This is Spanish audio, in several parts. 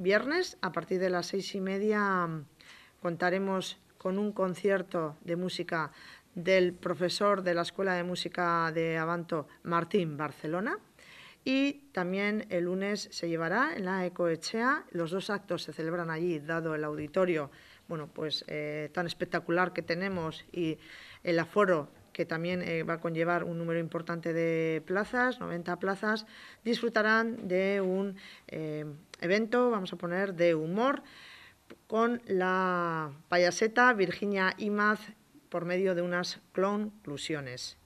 viernes a partir de las seis y media mm, contaremos con un concierto de música del profesor de la Escuela de Música de Avanto, Martín Barcelona. Y también el lunes se llevará en la Ecoechea. Los dos actos se celebran allí, dado el auditorio bueno, pues, eh, tan espectacular que tenemos y el aforo que también eh, va a conllevar un número importante de plazas, 90 plazas, disfrutarán de un eh, evento, vamos a poner, de humor con la payaseta Virginia Imaz por medio de unas clonclusiones.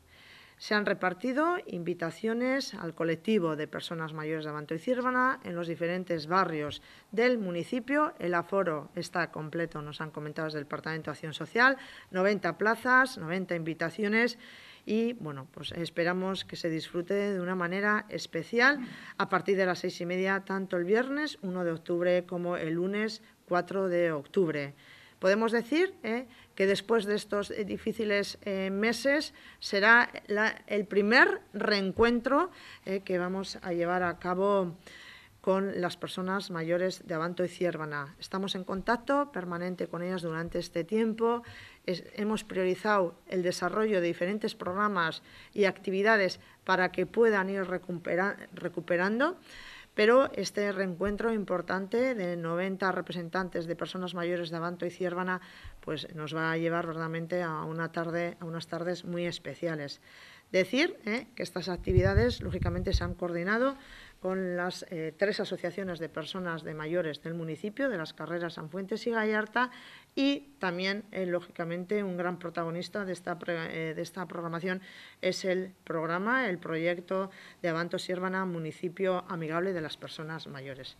Se han repartido invitaciones al colectivo de personas mayores de Abanto y Círvana en los diferentes barrios del municipio. El aforo está completo, nos han comentado desde el Departamento de Acción Social, 90 plazas, 90 invitaciones y bueno, pues esperamos que se disfrute de una manera especial a partir de las seis y media, tanto el viernes 1 de octubre como el lunes 4 de octubre. Podemos decir eh, que después de estos eh, difíciles eh, meses será el primer reencuentro que vamos a llevar a cabo con las personas mayores de Abanto y Ciervana. Estamos en contacto permanente con ellas durante este tiempo. hemos priorizado el desarrollo de diferentes programas y actividades para que puedan ir recuperando pero este reencuentro importante de 90 representantes de personas mayores de Abanto y Ciervana pues nos va a llevar verdaderamente a, una tarde, a unas tardes muy especiales. Decir ¿eh? que estas actividades, lógicamente, se han coordinado con las eh, tres asociaciones de personas de mayores del municipio, de las carreras Fuentes y Gallarta, y también, eh, lógicamente, un gran protagonista de esta, eh, de esta programación es el programa, el proyecto de Avanto Siervana, municipio amigable de las personas mayores.